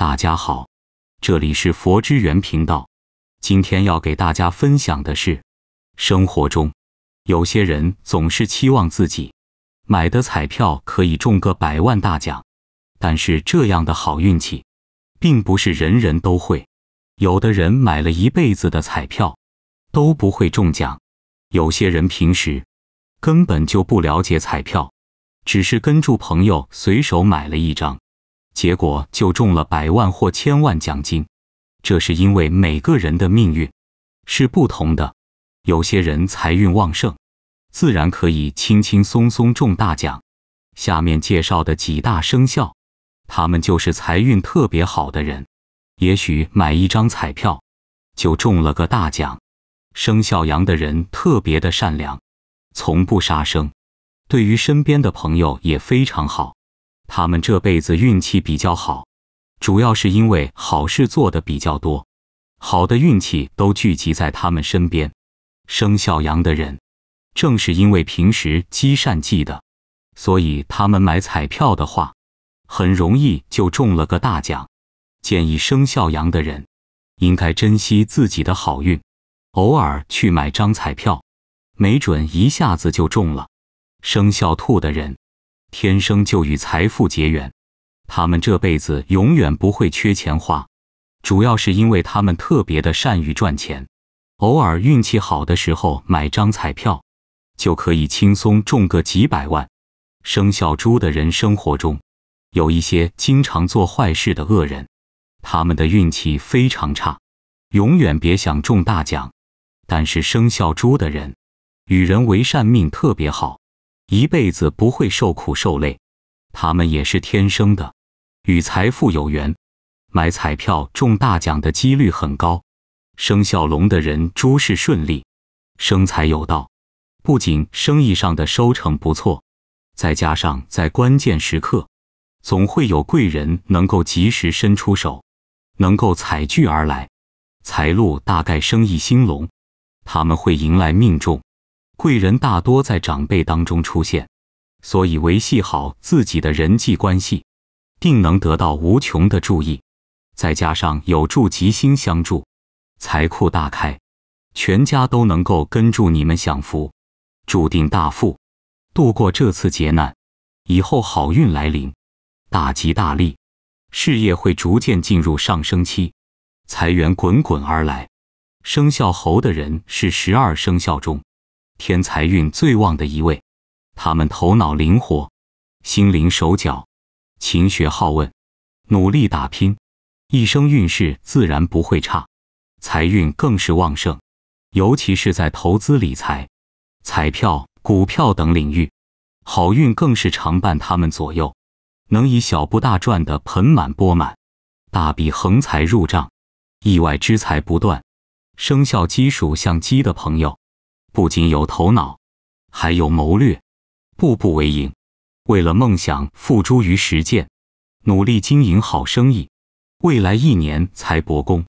大家好，这里是佛之源频道。今天要给大家分享的是，生活中有些人总是期望自己买的彩票可以中个百万大奖，但是这样的好运气并不是人人都会。有的人买了一辈子的彩票都不会中奖，有些人平时根本就不了解彩票，只是跟住朋友随手买了一张。结果就中了百万或千万奖金，这是因为每个人的命运是不同的。有些人财运旺盛，自然可以轻轻松松中大奖。下面介绍的几大生肖，他们就是财运特别好的人，也许买一张彩票就中了个大奖。生肖羊的人特别的善良，从不杀生，对于身边的朋友也非常好。他们这辈子运气比较好，主要是因为好事做的比较多，好的运气都聚集在他们身边。生肖羊的人，正是因为平时积善积德，所以他们买彩票的话，很容易就中了个大奖。建议生肖羊的人，应该珍惜自己的好运，偶尔去买张彩票，没准一下子就中了。生肖兔的人。天生就与财富结缘，他们这辈子永远不会缺钱花，主要是因为他们特别的善于赚钱。偶尔运气好的时候买张彩票，就可以轻松中个几百万。生肖猪的人生活中有一些经常做坏事的恶人，他们的运气非常差，永远别想中大奖。但是生肖猪的人与人为善，命特别好。一辈子不会受苦受累，他们也是天生的，与财富有缘，买彩票中大奖的几率很高。生肖龙的人诸事顺利，生财有道，不仅生意上的收成不错，再加上在关键时刻，总会有贵人能够及时伸出手，能够采聚而来，财路大概生意兴隆，他们会迎来命中。贵人大多在长辈当中出现，所以维系好自己的人际关系，定能得到无穷的注意。再加上有助吉星相助，财库大开，全家都能够跟住你们享福，注定大富。度过这次劫难以后，好运来临，大吉大利，事业会逐渐进入上升期，财源滚滚而来。生肖猴的人是十二生肖中。天财运最旺的一位，他们头脑灵活，心灵手脚，勤学好问，努力打拼，一生运势自然不会差，财运更是旺盛，尤其是在投资理财、彩票、股票等领域，好运更是常伴他们左右，能以小步大赚的盆满钵满，大笔横财入账，意外之财不断。生肖鸡属相鸡的朋友。不仅有头脑，还有谋略，步步为营，为了梦想付诸于实践，努力经营好生意。未来一年财帛宫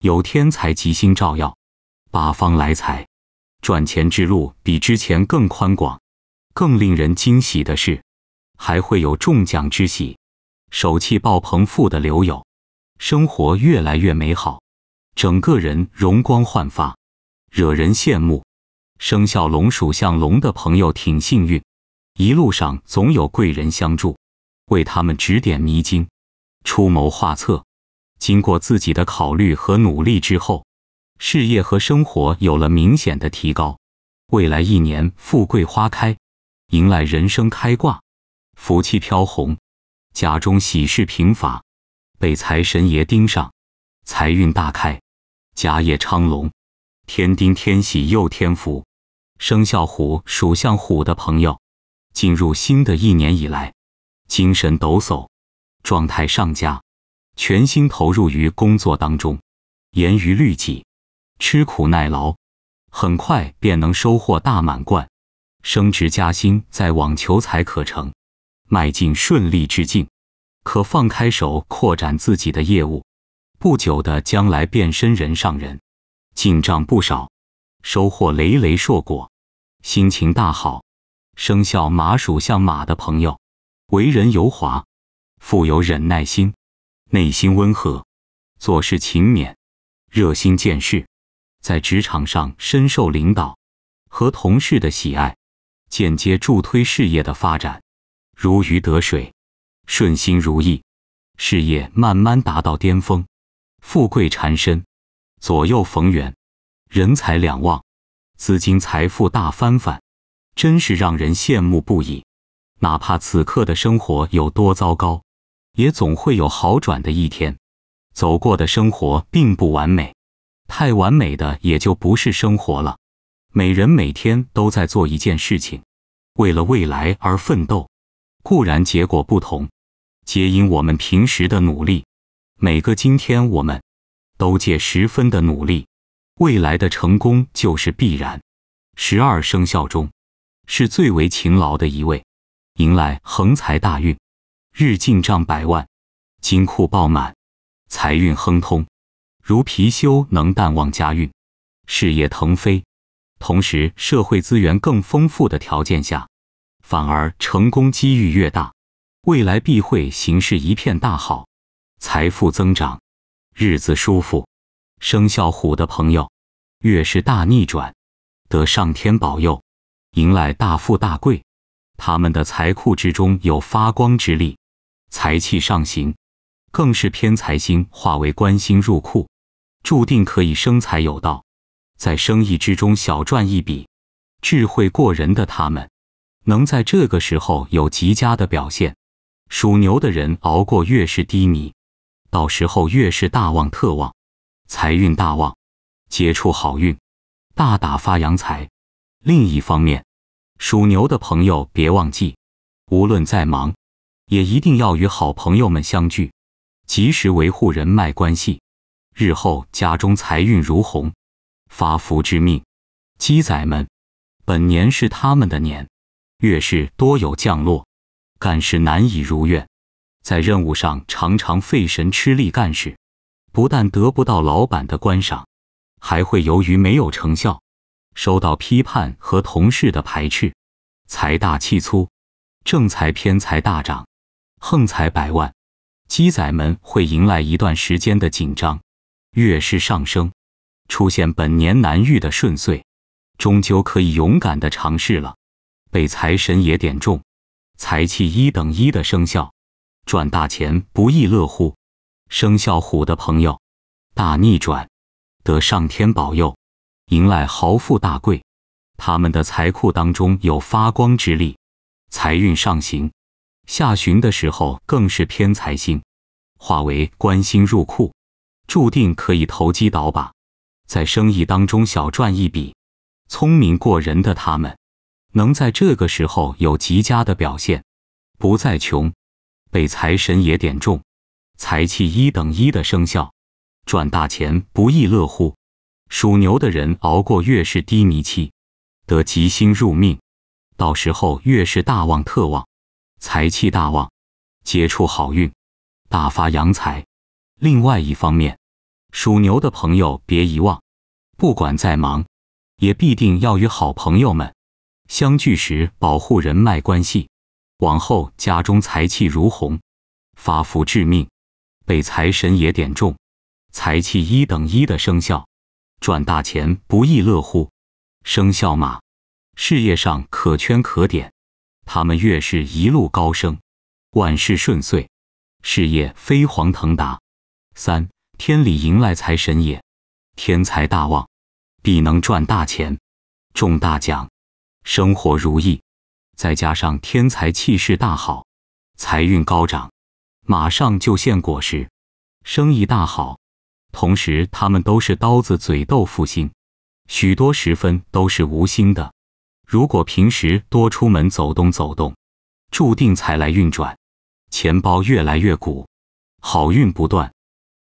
有天才吉星照耀，八方来财，赚钱之路比之前更宽广。更令人惊喜的是，还会有中奖之喜，手气爆棚，富的流友，生活越来越美好，整个人容光焕发，惹人羡慕。生肖龙属相龙的朋友挺幸运，一路上总有贵人相助，为他们指点迷津，出谋划策。经过自己的考虑和努力之后，事业和生活有了明显的提高。未来一年富贵花开，迎来人生开挂，福气飘红，家中喜事频发，被财神爷盯上，财运大开，家业昌隆，天丁天喜又添福。生肖虎，属相虎的朋友，进入新的一年以来，精神抖擞，状态上佳，全心投入于工作当中，严于律己，吃苦耐劳，很快便能收获大满贯，升职加薪在网球才可成，迈进顺利之境，可放开手扩展自己的业务，不久的将来变身人上人，进账不少，收获累累硕果。心情大好，生肖马属相马的朋友，为人油滑，富有忍耐心，内心温和，做事勤勉，热心见事，在职场上深受领导和同事的喜爱，间接助推事业的发展，如鱼得水，顺心如意，事业慢慢达到巅峰，富贵缠身，左右逢源，人财两旺。资金财富大翻番，真是让人羡慕不已。哪怕此刻的生活有多糟糕，也总会有好转的一天。走过的生活并不完美，太完美的也就不是生活了。每人每天都在做一件事情，为了未来而奋斗，固然结果不同，皆因我们平时的努力。每个今天，我们都借十分的努力。未来的成功就是必然。十二生肖中，是最为勤劳的一位，迎来横财大运，日进账百万，金库爆满，财运亨通。如貔貅能淡忘家运，事业腾飞，同时社会资源更丰富的条件下，反而成功机遇越大，未来必会形势一片大好，财富增长，日子舒服。生肖虎的朋友，越是大逆转，得上天保佑，迎来大富大贵。他们的财库之中有发光之力，财气上行，更是偏财星化为官星入库，注定可以生财有道，在生意之中小赚一笔。智慧过人的他们，能在这个时候有极佳的表现。属牛的人熬过越是低迷，到时候越是大旺特旺。财运大旺，接触好运，大打发洋财。另一方面，属牛的朋友别忘记，无论再忙，也一定要与好朋友们相聚，及时维护人脉关系，日后家中财运如虹，发福之命。鸡仔们，本年是他们的年，月事多有降落，干事难以如愿，在任务上常常费神吃力干事。不但得不到老板的观赏，还会由于没有成效，受到批判和同事的排斥。财大气粗，正财偏财大涨，横财百万，鸡仔们会迎来一段时间的紧张，月事上升，出现本年难遇的顺遂，终究可以勇敢的尝试了。被财神爷点中，财气一等一的生肖，赚大钱不亦乐乎。生肖虎的朋友，大逆转，得上天保佑，迎来豪富大贵。他们的财库当中有发光之力，财运上行。下旬的时候更是偏财星，化为官星入库，注定可以投机倒把，在生意当中小赚一笔。聪明过人的他们，能在这个时候有极佳的表现，不再穷，被财神爷点中。财气一等一的生肖，赚大钱不亦乐乎。属牛的人熬过越是低迷期，得吉星入命，到时候越是大旺特旺，财气大旺，接触好运，大发洋财。另外一方面，属牛的朋友别遗忘，不管再忙，也必定要与好朋友们相聚时保护人脉关系，往后家中财气如虹，发福致命。被财神爷点中，财气一等一的生肖，赚大钱不亦乐乎。生肖马，事业上可圈可点，他们越是一路高升，万事顺遂，事业飞黄腾达。三天里迎来财神爷，天财大旺，必能赚大钱，中大奖，生活如意。再加上天才气势大好，财运高涨。马上就现果实，生意大好。同时，他们都是刀子嘴豆腐心，许多时分都是无心的。如果平时多出门走动走动，注定财来运转，钱包越来越鼓，好运不断，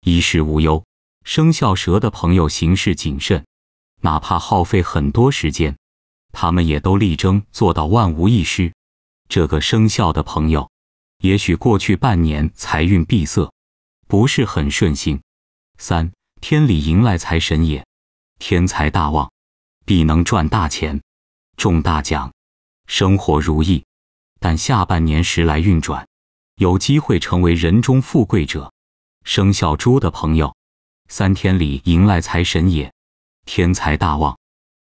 衣食无忧。生肖蛇的朋友行事谨慎，哪怕耗费很多时间，他们也都力争做到万无一失。这个生肖的朋友。也许过去半年财运闭塞，不是很顺心。三天里迎来财神也，天财大旺，必能赚大钱，中大奖，生活如意。但下半年时来运转，有机会成为人中富贵者。生肖猪的朋友，三天里迎来财神也，天财大旺，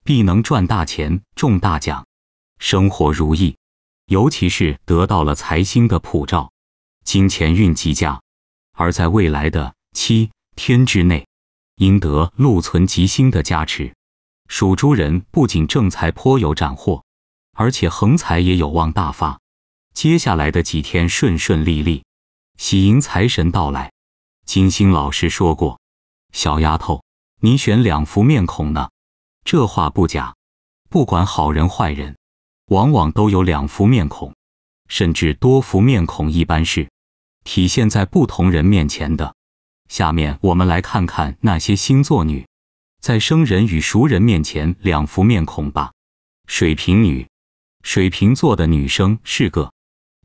必能赚大钱，中大奖，生活如意。尤其是得到了财星的普照，金钱运极佳，而在未来的七天之内，应得禄存吉星的加持。属猪人不仅正财颇有斩获，而且横财也有望大发。接下来的几天顺顺利利，喜迎财神到来。金星老师说过：“小丫头，你选两幅面孔呢？”这话不假，不管好人坏人。往往都有两副面孔，甚至多幅面孔，一般是体现在不同人面前的。下面我们来看看那些星座女在生人与熟人面前两副面孔吧。水瓶女，水瓶座的女生是个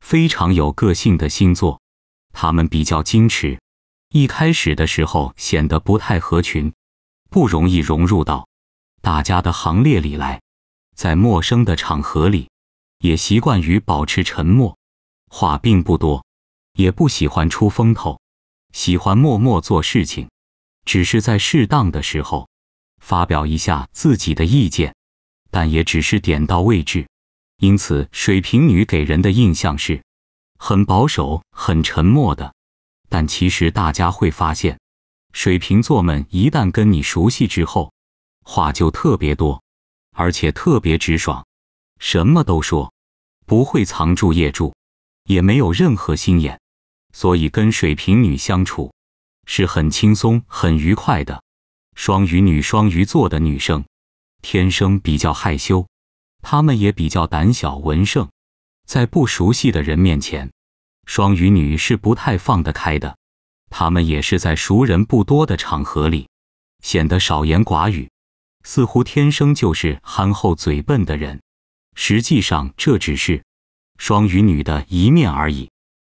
非常有个性的星座，她们比较矜持，一开始的时候显得不太合群，不容易融入到大家的行列里来。在陌生的场合里，也习惯于保持沉默，话并不多，也不喜欢出风头，喜欢默默做事情，只是在适当的时候发表一下自己的意见，但也只是点到为止。因此，水瓶女给人的印象是很保守、很沉默的。但其实大家会发现，水瓶座们一旦跟你熟悉之后，话就特别多。而且特别直爽，什么都说，不会藏住掖住，也没有任何心眼，所以跟水瓶女相处是很轻松、很愉快的。双鱼女、双鱼座的女生天生比较害羞，她们也比较胆小、文胜，在不熟悉的人面前，双鱼女是不太放得开的。她们也是在熟人不多的场合里，显得少言寡语。似乎天生就是憨厚嘴笨的人，实际上这只是双鱼女的一面而已。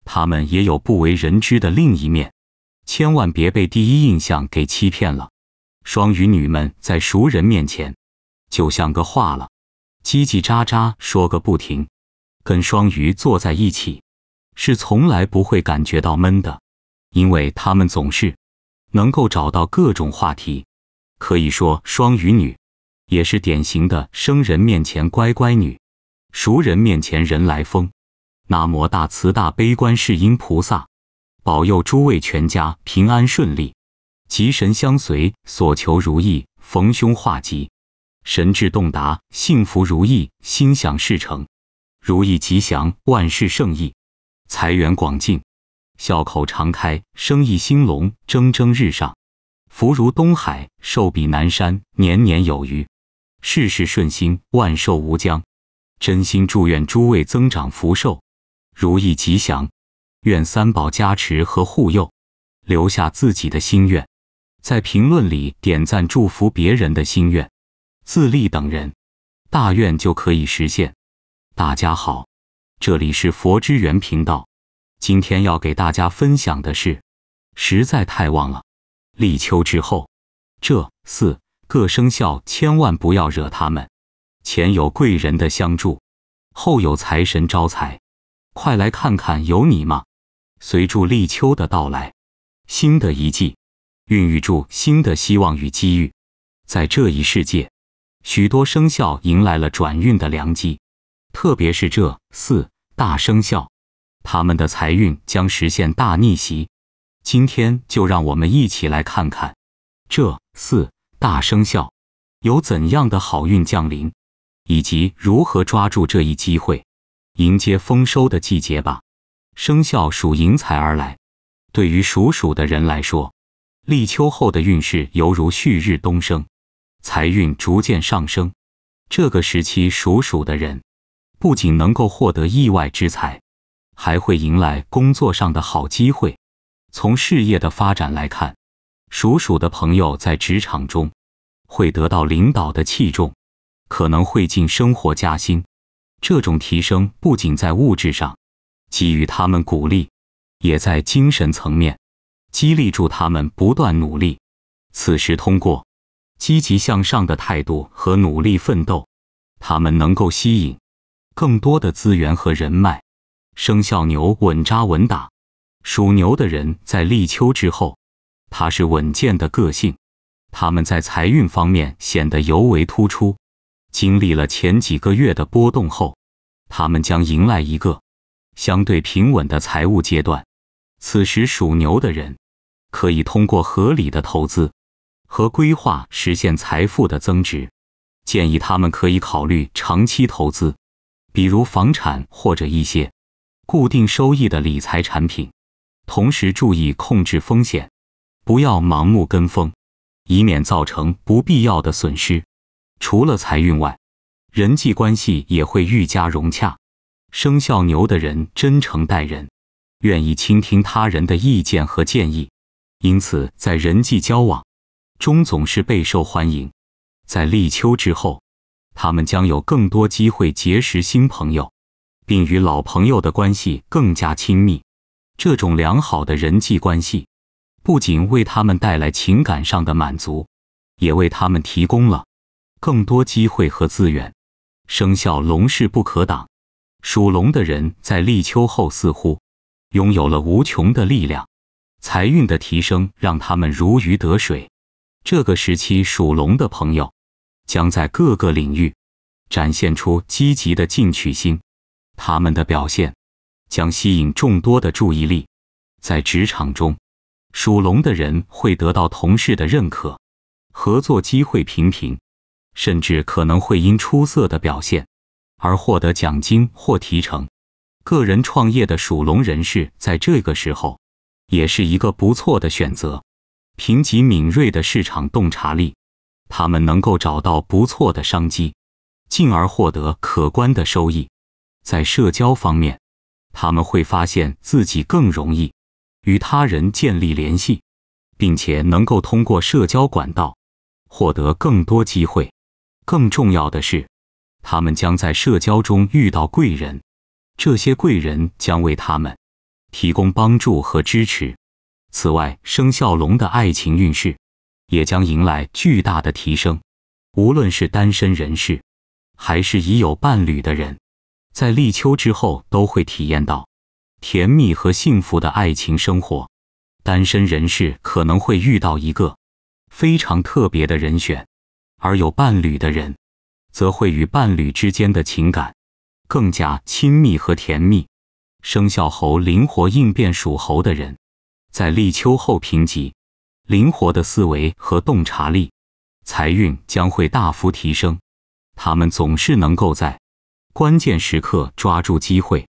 他们也有不为人知的另一面，千万别被第一印象给欺骗了。双鱼女们在熟人面前就像个话了，叽叽喳喳说个不停。跟双鱼坐在一起，是从来不会感觉到闷的，因为他们总是能够找到各种话题。可以说，双鱼女也是典型的生人面前乖乖女，熟人面前人来疯。南无大慈大悲观世音菩萨，保佑诸位全家平安顺利，吉神相随，所求如意，逢凶化吉，神志洞达，幸福如意，心想事成，如意吉祥，万事胜意，财源广进，笑口常开，生意兴隆，蒸蒸日上。福如东海，寿比南山，年年有余，事事顺心，万寿无疆。真心祝愿诸位增长福寿，如意吉祥。愿三宝加持和护佑，留下自己的心愿，在评论里点赞祝福别人的心愿，自立等人大愿就可以实现。大家好，这里是佛之缘频道，今天要给大家分享的是，实在太旺了。立秋之后，这四个生肖千万不要惹他们。前有贵人的相助，后有财神招财，快来看看有你吗？随祝立秋的到来，新的一季孕育住新的希望与机遇。在这一世界，许多生肖迎来了转运的良机，特别是这四大生肖，他们的财运将实现大逆袭。今天就让我们一起来看看，这四大生肖有怎样的好运降临，以及如何抓住这一机会，迎接丰收的季节吧。生肖属迎财而来，对于属鼠的人来说，立秋后的运势犹如旭日东升，财运逐渐上升。这个时期属鼠的人不仅能够获得意外之财，还会迎来工作上的好机会。从事业的发展来看，属鼠的朋友在职场中会得到领导的器重，可能会进生活加薪。这种提升不仅在物质上给予他们鼓励，也在精神层面激励住他们不断努力。此时，通过积极向上的态度和努力奋斗，他们能够吸引更多的资源和人脉。生肖牛稳扎稳打。属牛的人在立秋之后，他是稳健的个性，他们在财运方面显得尤为突出。经历了前几个月的波动后，他们将迎来一个相对平稳的财务阶段。此时属牛的人可以通过合理的投资和规划实现财富的增值。建议他们可以考虑长期投资，比如房产或者一些固定收益的理财产品。同时注意控制风险，不要盲目跟风，以免造成不必要的损失。除了财运外，人际关系也会愈加融洽。生肖牛的人真诚待人，愿意倾听他人的意见和建议，因此在人际交往中总是备受欢迎。在立秋之后，他们将有更多机会结识新朋友，并与老朋友的关系更加亲密。这种良好的人际关系，不仅为他们带来情感上的满足，也为他们提供了更多机会和资源。生肖龙势不可挡，属龙的人在立秋后似乎拥有了无穷的力量。财运的提升让他们如鱼得水。这个时期属龙的朋友将在各个领域展现出积极的进取心，他们的表现。将吸引众多的注意力，在职场中，属龙的人会得到同事的认可，合作机会频频，甚至可能会因出色的表现而获得奖金或提成。个人创业的属龙人士在这个时候也是一个不错的选择。凭借敏锐的市场洞察力，他们能够找到不错的商机，进而获得可观的收益。在社交方面，他们会发现自己更容易与他人建立联系，并且能够通过社交管道获得更多机会。更重要的是，他们将在社交中遇到贵人，这些贵人将为他们提供帮助和支持。此外，生肖龙的爱情运势也将迎来巨大的提升，无论是单身人士还是已有伴侣的人。在立秋之后，都会体验到甜蜜和幸福的爱情生活。单身人士可能会遇到一个非常特别的人选，而有伴侣的人则会与伴侣之间的情感更加亲密和甜蜜。生肖猴灵活应变，属猴的人在立秋后评级，灵活的思维和洞察力，财运将会大幅提升。他们总是能够在。关键时刻抓住机会，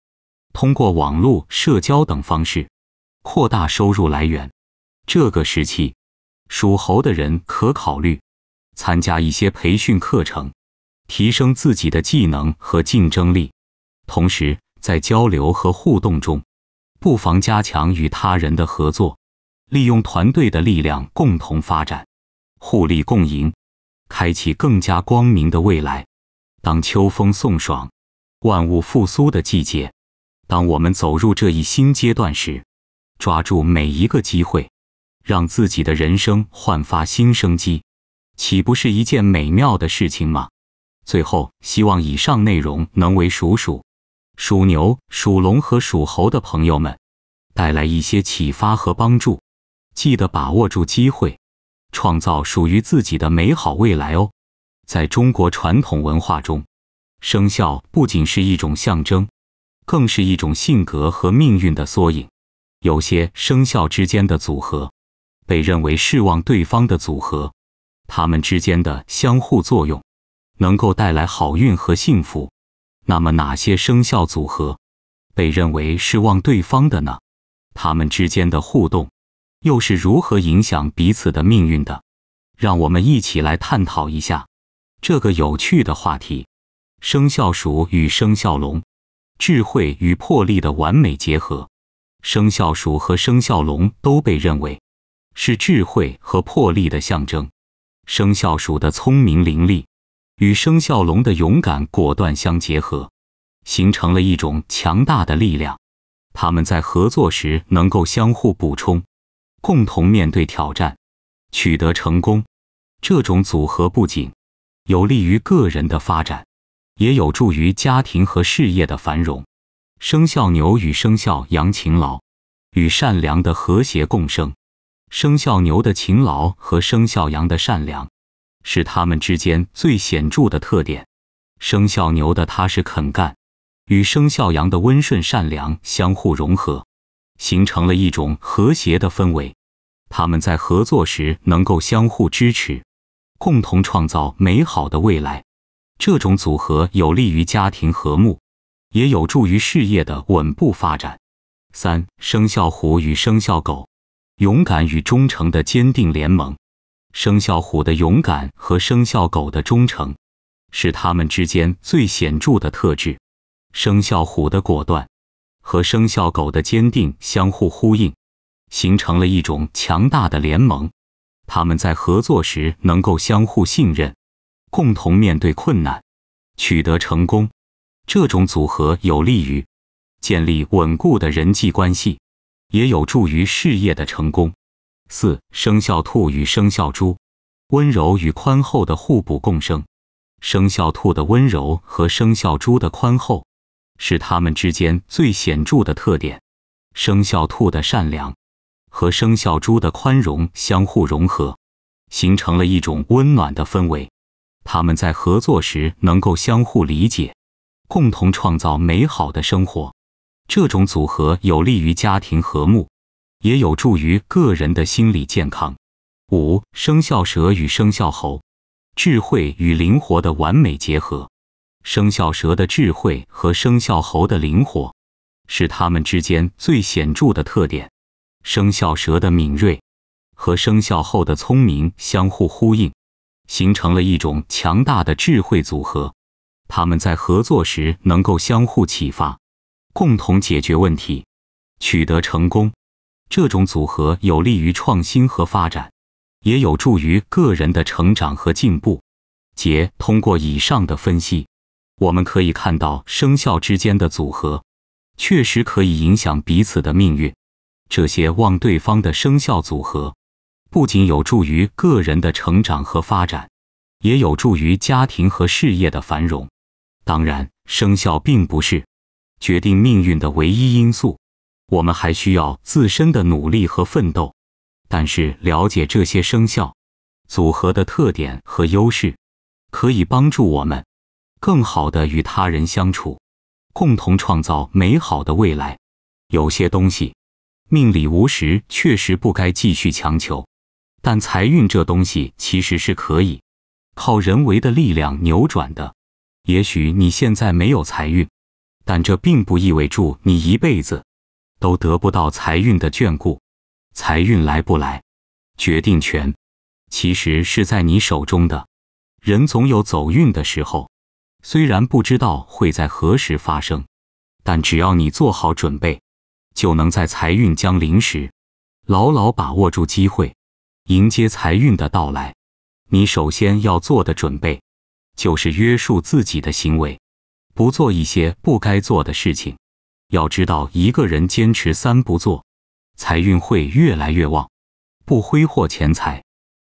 通过网络、社交等方式扩大收入来源。这个时期，属猴的人可考虑参加一些培训课程，提升自己的技能和竞争力。同时，在交流和互动中，不妨加强与他人的合作，利用团队的力量共同发展，互利共赢，开启更加光明的未来。当秋风送爽。万物复苏的季节，当我们走入这一新阶段时，抓住每一个机会，让自己的人生焕发新生机，岂不是一件美妙的事情吗？最后，希望以上内容能为属鼠、属牛、属龙和属猴的朋友们带来一些启发和帮助。记得把握住机会，创造属于自己的美好未来哦！在中国传统文化中。生肖不仅是一种象征，更是一种性格和命运的缩影。有些生肖之间的组合，被认为是望对方的组合。它们之间的相互作用，能够带来好运和幸福。那么，哪些生肖组合被认为是望对方的呢？它们之间的互动，又是如何影响彼此的命运的？让我们一起来探讨一下这个有趣的话题。生肖鼠与生肖龙，智慧与魄力的完美结合。生肖鼠和生肖龙都被认为是智慧和魄力的象征。生肖鼠的聪明伶俐与生肖龙的勇敢果断相结合，形成了一种强大的力量。他们在合作时能够相互补充，共同面对挑战，取得成功。这种组合不仅有利于个人的发展。也有助于家庭和事业的繁荣。生肖牛与生肖羊勤劳与善良的和谐共生。生肖牛的勤劳和生肖羊的善良是他们之间最显著的特点。生肖牛的踏实肯干与生肖羊的温顺善良相互融合，形成了一种和谐的氛围。他们在合作时能够相互支持，共同创造美好的未来。这种组合有利于家庭和睦，也有助于事业的稳步发展。三生肖虎与生肖狗，勇敢与忠诚的坚定联盟。生肖虎的勇敢和生肖狗的忠诚，是他们之间最显著的特质。生肖虎的果断和生肖狗的坚定相互呼应，形成了一种强大的联盟。他们在合作时能够相互信任。共同面对困难，取得成功，这种组合有利于建立稳固的人际关系，也有助于事业的成功。四生肖兔与生肖猪，温柔与宽厚的互补共生。生肖兔的温柔和生肖猪的宽厚，是他们之间最显著的特点。生肖兔的善良和生肖猪的宽容相互融合，形成了一种温暖的氛围。他们在合作时能够相互理解，共同创造美好的生活。这种组合有利于家庭和睦，也有助于个人的心理健康。五、生肖蛇与生肖猴，智慧与灵活的完美结合。生肖蛇的智慧和生肖猴的灵活是他们之间最显著的特点。生肖蛇的敏锐和生肖猴的聪明相互呼应。形成了一种强大的智慧组合，他们在合作时能够相互启发，共同解决问题，取得成功。这种组合有利于创新和发展，也有助于个人的成长和进步。杰，通过以上的分析，我们可以看到生肖之间的组合确实可以影响彼此的命运。这些旺对方的生肖组合。不仅有助于个人的成长和发展，也有助于家庭和事业的繁荣。当然，生肖并不是决定命运的唯一因素，我们还需要自身的努力和奋斗。但是，了解这些生肖组合的特点和优势，可以帮助我们更好的与他人相处，共同创造美好的未来。有些东西，命里无时，确实不该继续强求。但财运这东西其实是可以靠人为的力量扭转的。也许你现在没有财运，但这并不意味着你一辈子都得不到财运的眷顾。财运来不来，决定权其实是在你手中的。人总有走运的时候，虽然不知道会在何时发生，但只要你做好准备，就能在财运将临时牢牢把握住机会。迎接财运的到来，你首先要做的准备，就是约束自己的行为，不做一些不该做的事情。要知道，一个人坚持三不做，财运会越来越旺。不挥霍钱财，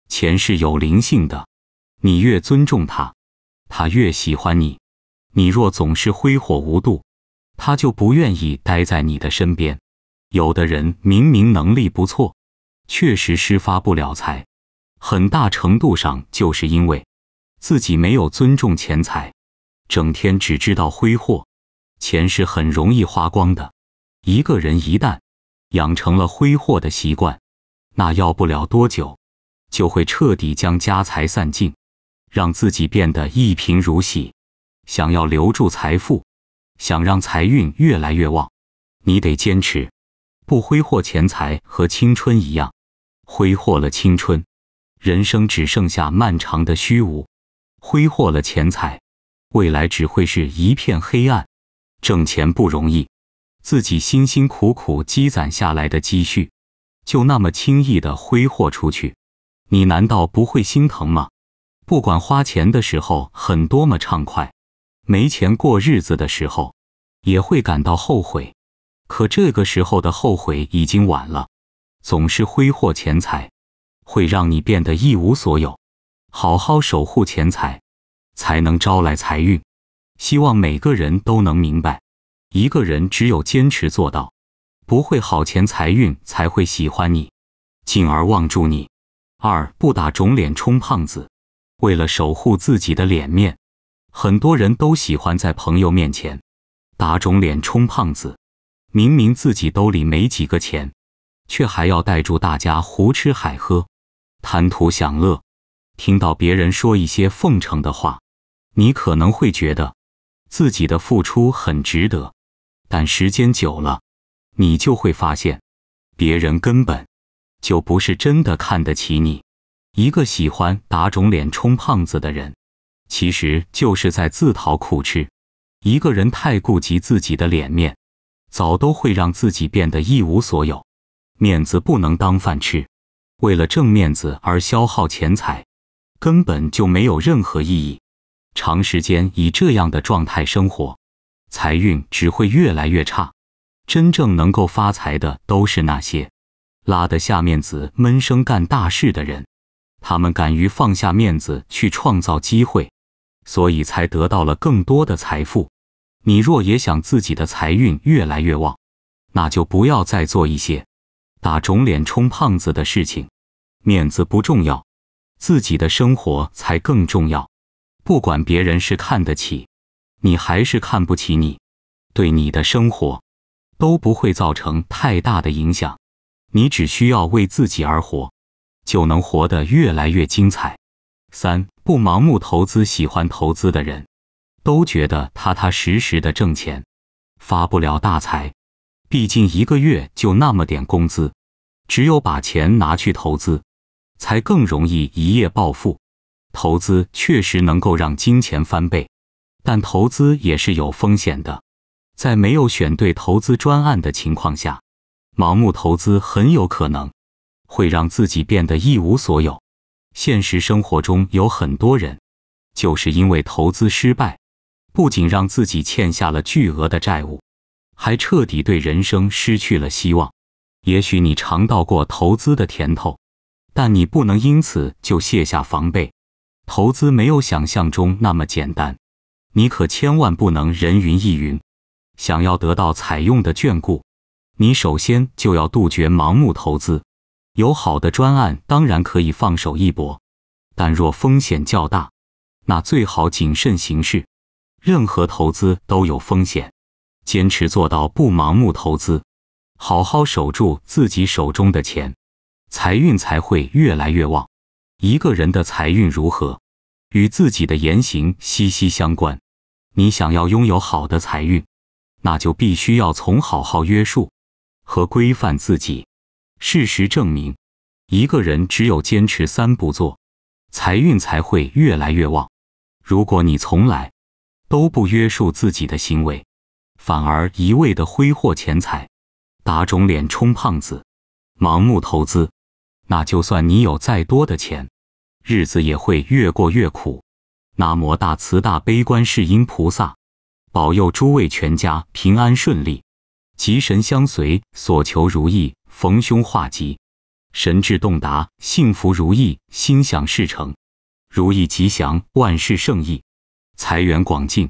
钱是有灵性的，你越尊重它，它越喜欢你。你若总是挥霍无度，他就不愿意待在你的身边。有的人明明能力不错。确实是发不了财，很大程度上就是因为自己没有尊重钱财，整天只知道挥霍，钱是很容易花光的。一个人一旦养成了挥霍的习惯，那要不了多久就会彻底将家财散尽，让自己变得一贫如洗。想要留住财富，想让财运越来越旺，你得坚持不挥霍钱财，和青春一样。挥霍了青春，人生只剩下漫长的虚无；挥霍了钱财，未来只会是一片黑暗。挣钱不容易，自己辛辛苦苦积攒下来的积蓄，就那么轻易的挥霍出去，你难道不会心疼吗？不管花钱的时候很多么畅快，没钱过日子的时候，也会感到后悔。可这个时候的后悔已经晚了。总是挥霍钱财，会让你变得一无所有。好好守护钱财，才能招来财运。希望每个人都能明白，一个人只有坚持做到，不会好钱财运才会喜欢你，进而望住你。二不打肿脸充胖子，为了守护自己的脸面，很多人都喜欢在朋友面前打肿脸充胖子，明明自己兜里没几个钱。却还要带住大家胡吃海喝，贪图享乐。听到别人说一些奉承的话，你可能会觉得自己的付出很值得。但时间久了，你就会发现，别人根本就不是真的看得起你。一个喜欢打肿脸充胖子的人，其实就是在自讨苦吃。一个人太顾及自己的脸面，早都会让自己变得一无所有。面子不能当饭吃，为了挣面子而消耗钱财，根本就没有任何意义。长时间以这样的状态生活，财运只会越来越差。真正能够发财的都是那些拉得下面子、闷声干大事的人。他们敢于放下面子去创造机会，所以才得到了更多的财富。你若也想自己的财运越来越旺，那就不要再做一些。打肿脸充胖子的事情，面子不重要，自己的生活才更重要。不管别人是看得起你还是看不起你，对你的生活都不会造成太大的影响。你只需要为自己而活，就能活得越来越精彩。三不盲目投资，喜欢投资的人都觉得踏踏实实的挣钱发不了大财。毕竟一个月就那么点工资，只有把钱拿去投资，才更容易一夜暴富。投资确实能够让金钱翻倍，但投资也是有风险的。在没有选对投资专案的情况下，盲目投资很有可能会让自己变得一无所有。现实生活中有很多人就是因为投资失败，不仅让自己欠下了巨额的债务。还彻底对人生失去了希望。也许你尝到过投资的甜头，但你不能因此就卸下防备。投资没有想象中那么简单，你可千万不能人云亦云。想要得到采用的眷顾，你首先就要杜绝盲目投资。有好的专案当然可以放手一搏，但若风险较大，那最好谨慎行事。任何投资都有风险。坚持做到不盲目投资，好好守住自己手中的钱，财运才会越来越旺。一个人的财运如何，与自己的言行息息相关。你想要拥有好的财运，那就必须要从好好约束和规范自己。事实证明，一个人只有坚持三不做，财运才会越来越旺。如果你从来都不约束自己的行为，反而一味的挥霍钱财，打肿脸充胖子，盲目投资，那就算你有再多的钱，日子也会越过越苦。南无大慈大悲观世音菩萨，保佑诸位全家平安顺利，吉神相随，所求如意，逢凶化吉，神智洞达，幸福如意，心想事成，如意吉祥，万事胜意，财源广进。